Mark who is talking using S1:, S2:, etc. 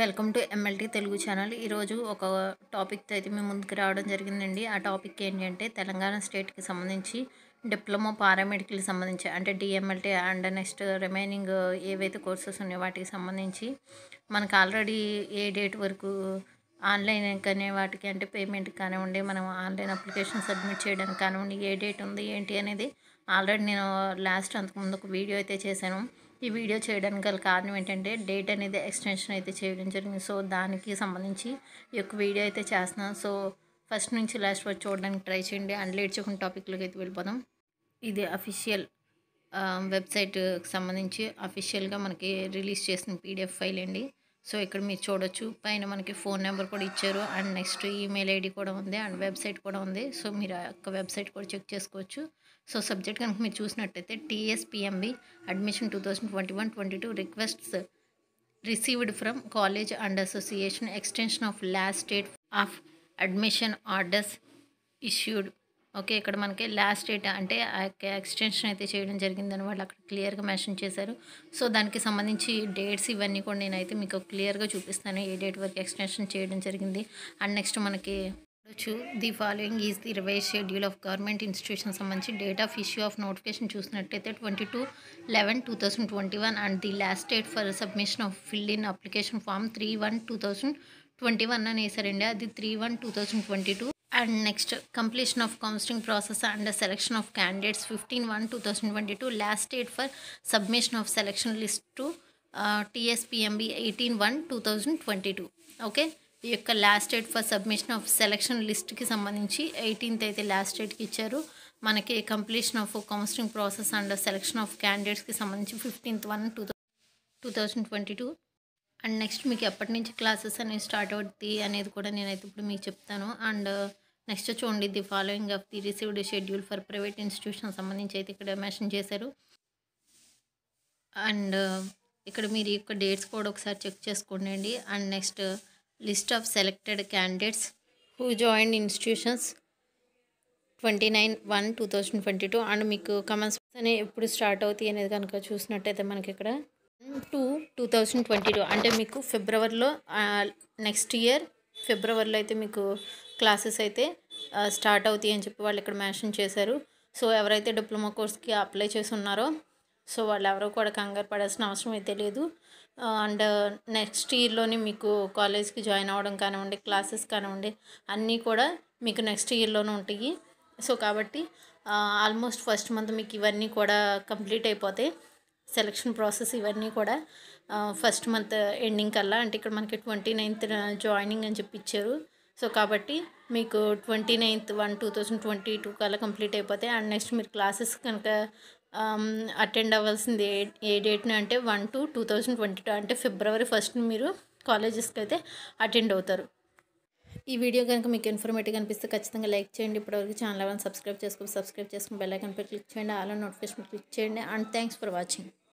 S1: welcome to MLT Telugu channel ఈరోజు ఒక టాపిక్తో అయితే మేము ముందుకు రావడం జరిగిందండి ఆ టాపిక్ ఏంటంటే తెలంగాణ స్టేట్కి సంబంధించి డిప్లొమా పారామెడికల్కి సంబంధించి అంటే డిఎంఎల్టీ అండ్ నెక్స్ట్ రిమైనింగ్ ఏవైతే కోర్సెస్ ఉన్నాయో వాటికి సంబంధించి మనకు ఆల్రెడీ ఏ డేట్ వరకు ఆన్లైన్ కానీ వాటికి అంటే పేమెంట్ కానివ్వండి మనం ఆన్లైన్ అప్లికేషన్ సబ్మిట్ చేయడానికి కానివ్వండి ఏ డేట్ ఉంది ఏంటి అనేది ఆల్రెడీ నేను లాస్ట్ అంతకుముందు ఒక వీడియో అయితే చేశాను ఈ వీడియో చేయడానికి గల కారణం ఏంటంటే డేట్ అనేది ఎక్స్టెన్షన్ అయితే చేయడం జరిగింది సో దానికి సంబంధించి ఈ యొక్క వీడియో అయితే చేస్తున్నాను సో ఫస్ట్ నుంచి లాస్ట్ వరకు చూడడానికి ట్రై చేయండి అండ్ లేట్ చేయకుండా టాపిక్లోకి అయితే వెళ్ళిపోదాం ఇది అఫీషియల్ వెబ్సైట్కి సంబంధించి అఫీషియల్గా మనకి రిలీజ్ చేసిన పీడిఎఫ్ ఫైల్ అండి సో ఇక్కడ మీరు చూడొచ్చు పైన మనకి ఫోన్ నెంబర్ కూడా ఇచ్చారు అండ్ నెక్స్ట్ ఈమెయిల్ ఐడి కూడా ఉంది అండ్ వెబ్సైట్ కూడా ఉంది సో మీరు ఆ యొక్క వెబ్సైట్ కూడా చెక్ చేసుకోవచ్చు సో సబ్జెక్ట్ కనుక మీరు చూసినట్టయితే TSPMB admission two thousand twenty one twenty two requests received from college and association extension of last date of admission orders issued okay ఇక్కడ మనకి లాస్ట్ డేట్ అంటే ఎక్స్టెన్షన్ అయితే చేయడం వాళ్ళు అక్కడ క్లియర్గా మెన్షన్ చేశారు సో దానికి సంబంధించి డేట్స్ ఇవన్నీ కూడా నేనైతే మీకు క్లియర్గా చూపిస్తాను ఏ డేట్ వరకు ఎక్స్టెన్షన్ చేయడం జరిగింది అండ్ నెక్స్ట్ మనకి చూడొచ్చు the following is the revise schedule of government institution సంబంధించి date of issue of notification చూసినట్టయితే twenty two eleven two thousand twenty one and the last date for submission of fill in application form three one two thousand twenty one అని వేసారండి అది three one two thousand twenty two and next completion of counselling process and selection of candidates fifteen one two thousand twenty two last date for submission of selection list to TSPMB eighteen one two thousand twenty two okay ఈ యొక్క last date for submission of selection లిస్ట్కి సంబంధించి eighteenth అయితే last డేట్కి ఇచ్చారు మనకి completion of counselling process and selection of క్యాండిడేట్స్కి సంబంధించి fifteenth one two two thousand twenty two and next మీకు ఎప్పటి నుంచి క్లాసెస్ అనేవి స్టార్ట్ అవుతాయి అనేది కూడా నేనైతే ఇప్పుడు మీకు చెప్తాను అండ్ నెక్స్ట్ చూడండి the following of the received schedule for private institution సంబంధించి అయితే ఇక్కడ మెన్షన్ చేశారు అండ్ ఇక్కడ మీరు యొక్క డేట్స్ కూడా ఒకసారి చెక్ చేసుకోండి and next list of selected candidates who join institutions twenty nine one two thousand twenty two and మీకు కమెంట్స్ అనే ఎప్పుడు స్టార్ట్ అవుతాయి అనేది కనుక చూసినట్టయితే మనకి ఇక్కడ two two thousand twenty two అంటే మీకు ఫిబ్రవరిలో నెక్స్ట్ ఇయర్ ఫిబ్రవరిలో అయితే మీకు క్లాసెస్ అయితే స్టార్ట్ అవుతాయి అని చెప్పి వాళ్ళు ఇక్కడ మెన్షన్ చేశారు సో ఎవరైతే డిప్లొమా కోర్స్కి అప్లై చేసి ఉన్నారో సో వాళ్ళు ఎవరో కూడా కంగారు పడాల్సిన అవసరం అయితే లేదు అండ్ నెక్స్ట్ ఇయర్లోనే మీకు కాలేజ్కి జాయిన్ అవ్వడం కానివ్వండి క్లాసెస్ కానివ్వండి అన్నీ కూడా మీకు నెక్స్ట్ ఇయర్లోనే ఉంటాయి సో కాబట్టి ఆల్మోస్ట్ ఫస్ట్ మంత్ మీకు ఇవన్నీ కూడా కంప్లీట్ అయిపోతాయి సెలక్షన్ ప్రాసెస్ ఇవన్నీ కూడా ఫస్ట్ మంత్ ఎండింగ్ కల్లా అంటే ఇక్కడ మనకి ట్వంటీ నైన్త్ జాయినింగ్ అని చెప్పి ఇచ్చారు సో కాబట్టి మీకు twenty ninth one two thousand twenty two కల్లా కంప్లీట్ అయిపోతాయి అండ్ నెక్స్ట్ మీరు క్లాసెస్ కనుక అటెండ్ అవ్వాల్సింది ఏ ఏ డేట్ని అంటే one two two thousand twenty two అంటే ఫిబ్రవరి ఫస్ట్ మీరు కాలేజెస్కి అయితే అటెండ్ అవుతారు ఈ వీడియో కనుక మీకు ఇన్ఫర్మేటివ్ కనిపిస్తే ఖచ్చితంగా లైక్ చేయండి ఇప్పటివరకు ఛానల్ ఎవరైనా సబ్స్క్రైబ్ చేసుకుని సబ్స్క్రైబ్ చేసుకుని బెల్ క్లిక్ చేయండి అలా నోటిఫికేషన్ క్లిక్ చేయండి అండ్ థ్యాంక్స్ ఫర్ వాచింగ్